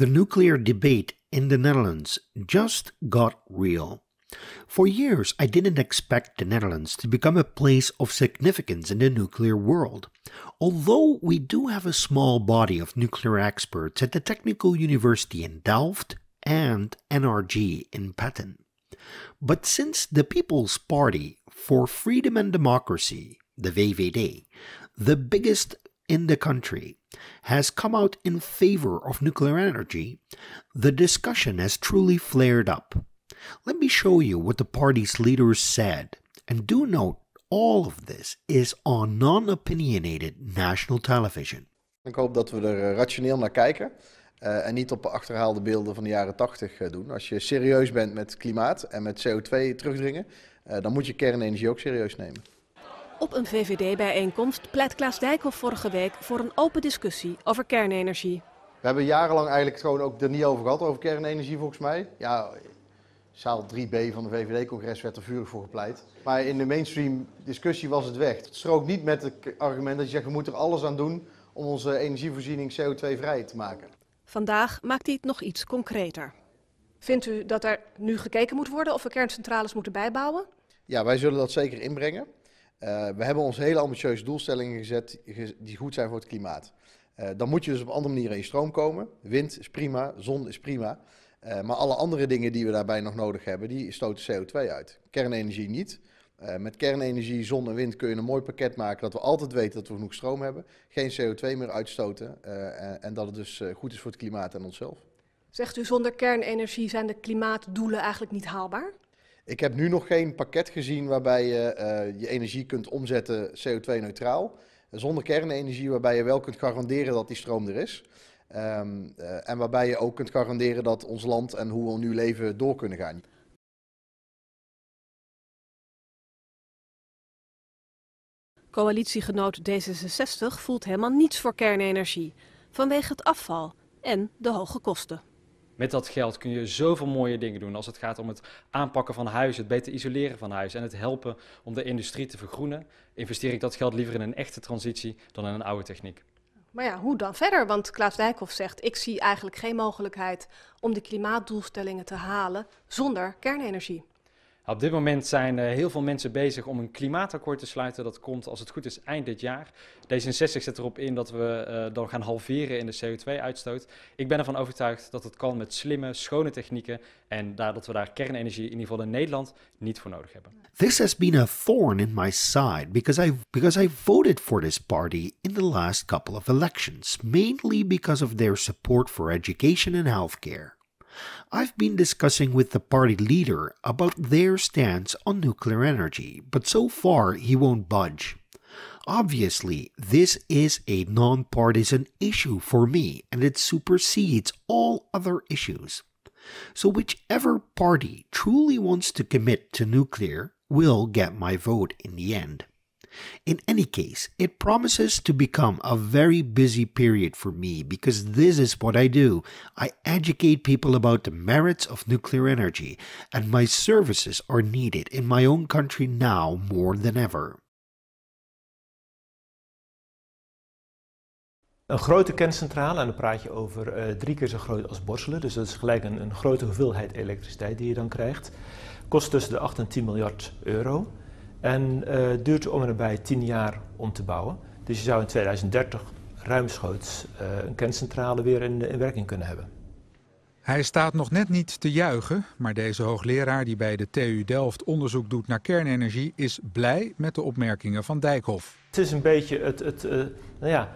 The nuclear debate in the Netherlands just got real. For years, I didn't expect the Netherlands to become a place of significance in the nuclear world. Although we do have a small body of nuclear experts at the Technical University in Delft and NRG in Patton. But since the People's Party for Freedom and Democracy, the VVD, the biggest in the country has come out in favor of nuclear energy, the discussion has truly flared up. Let me show you what the party's leaders said, and do note all of this is on non-opinionated national television. Ik hoop dat we er eh, rationeel naar kijken. Uh, en niet op achterhaalde beelden van de jaren 80 uh, eh, doen. Als je serieus bent met klimaat en met CO2 terugdringen, uh, dan moet je kernenergie ook serieus nemen. Op een VVD-bijeenkomst pleit Klaas Dijkhoff vorige week voor een open discussie over kernenergie. We hebben jarenlang eigenlijk gewoon ook er niet over gehad, over kernenergie volgens mij. Ja, zaal 3B van de VVD-congres werd er vurig voor gepleit. Maar in de mainstream discussie was het weg. Het strookt niet met het argument dat je zegt, we moeten er alles aan doen om onze energievoorziening CO2-vrij te maken. Vandaag maakt hij het nog iets concreter. Vindt u dat er nu gekeken moet worden of we kerncentrales moeten bijbouwen? Ja, wij zullen dat zeker inbrengen. Eh, we hebben ons hele ambitieuze doelstellingen gezet die goed zijn voor het klimaat. Eh, dan moet je dus op andere manier in stroom komen. Wind is prima, zon is prima. Eh, maar alle andere dingen die we daarbij nog nodig hebben, die stoten CO2 uit. Kernenergie niet. met kernenergie, zon en wind kun je een mooi pakket maken dat we altijd weten dat we genoeg stroom hebben, geen CO2 meer uitstoten en, dat het dus goed is voor het klimaat en onszelf. Zegt u, zonder kernenergie zijn de klimaatdoelen eigenlijk niet haalbaar? Ik heb nu nog geen pakket gezien waarbij je eh, je energie kunt omzetten CO2-neutraal. Zonder kernenergie, waarbij je wel kunt garanderen dat die stroom er is. Ehm, eh, en waarbij je ook kunt garanderen dat ons land en hoe we nu leven door kunnen gaan. Coalitiegenoot D66 voelt helemaal niets voor kernenergie, vanwege het afval en de hoge kosten met dat geld kun je zoveel mooie dingen doen. Als het gaat om het aanpakken van huizen, het beter isoleren van huizen en het helpen om de industrie te vergroenen, investeer ik dat geld liever in een echte transitie dan in een oude techniek. Maar ja, hoe dan verder? Want Klaas Dijkhoff zegt: Ik zie eigenlijk geen mogelijkheid om de klimaatdoelstellingen te halen zonder kernenergie. Op dit moment zijn eh, heel veel mensen bezig om een klimaatakkoord te sluiten. Dat komt, als het goed is, eind dit jaar. D66 zet erop in dat we eh, dan gaan halveren in de CO2-uitstoot. Ik ben ervan overtuigd dat het kan met slimme, schone technieken. En daar, dat we daar kernenergie, in ieder geval in Nederland, niet voor nodig hebben. This has been a thorn in my side because I, because I voted for this party in the last couple of elections. Mainly because of their support for education and healthcare. I've been discussing with the party leader about their stance on nuclear energy, but so far he won't budge. Obviously, this is a nonpartisan issue for me and it supersedes all other issues. So, whichever party truly wants to commit to nuclear will get my vote in the end. In any case, it promises to become a very busy period for me because this is what I do. I educate people about the merits of nuclear energy, and my services are needed in my own country now more than ever. Een grote kerncentrale, en dan praat je over uh, drie keer zo groot als Borselen, dus dat is gelijk een, een grote hoeveelheid elektriciteit die je dan krijgt, kost tussen de 8 en 10 miljard euro. En eh, het duurt om erbij tien jaar om te bouwen. Dus je zou in 2030 ruimschoots eh, een kerncentrale weer in, werking kunnen hebben. Hij staat nog net niet te juichen, maar deze hoogleraar die bij de TU Delft onderzoek doet naar kernenergie is blij met de opmerkingen van Dijkhoff. Het is een beetje het, het eh, nou ja,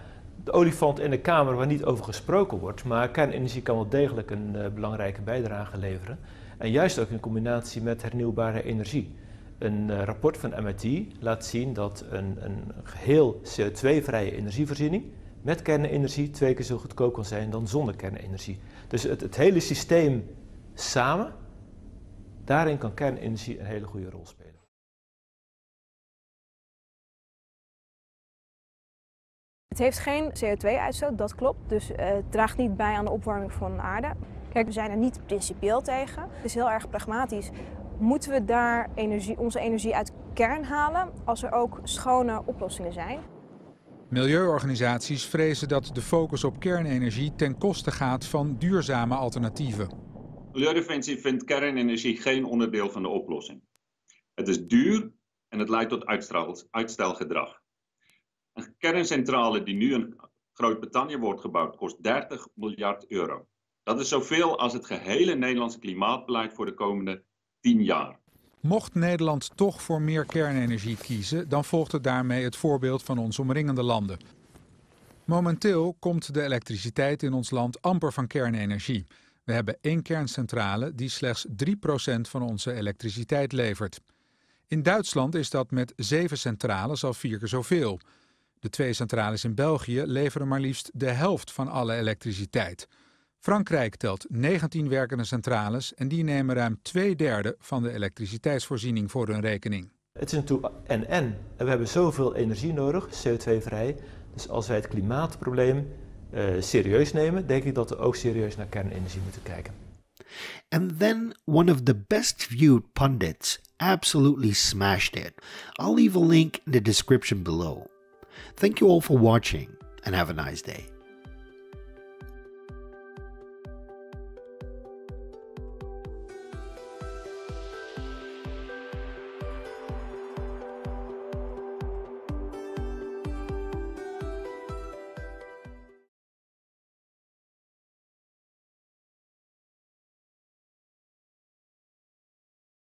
de olifant in de kamer waar niet over gesproken wordt, maar kernenergie kan wel degelijk een belangrijke bijdrage leveren. En juist ook in combinatie met hernieuwbare energie. Een eh, rapport van MIT laat zien dat een, een geheel CO2-vrije energievoorziening met kernenergie twee keer zo goedkoop kan zijn dan zonder kernenergie. Dus het, het hele systeem samen, daarin kan kernenergie een hele goede rol spelen. Het heeft geen CO2-uitstoot, dat klopt. Dus eh, het draagt niet bij aan de opwarming van de aarde. Kijk, we zijn er niet principieel tegen. Het is heel erg pragmatisch moeten we daar energie, onze energie uit kern halen als er ook schone oplossingen zijn. Milieuorganisaties vrezen dat de focus op kernenergie ten koste gaat van duurzame alternatieven. Milieudefensie vindt kernenergie geen onderdeel van de oplossing. Het is duur en het leidt tot uitstelgedrag. Een kerncentrale die nu in Groot-Brittannië wordt gebouwd kost 30 miljard euro. Dat is zoveel als het gehele Nederlandse klimaatbeleid voor de komende jaar. Mocht Nederland toch voor meer kernenergie kiezen, dan volgt het daarmee het voorbeeld van onze omringende landen. Momenteel komt de elektriciteit in ons land amper van kernenergie. We hebben één kerncentrale die slechts 3% van onze elektriciteit levert. In Duitsland is dat met zeven centrales al vier keer zoveel. De twee centrales in België leveren maar liefst de helft van alle elektriciteit. Frankrijk telt 19 werkende centrales en die nemen ruim twee derde van de elektriciteitsvoorziening voor hun rekening. Het is natuurlijk en en. We hebben zoveel energie nodig, CO2-vrij. Dus als wij het klimaatprobleem eh, serieus nemen, denk ik dat we ook serieus naar kernenergie moeten kijken. And then one of the best viewed pundits absolutely smashed it. I'll leave a link in the description below. Thank you all for watching and have a nice day.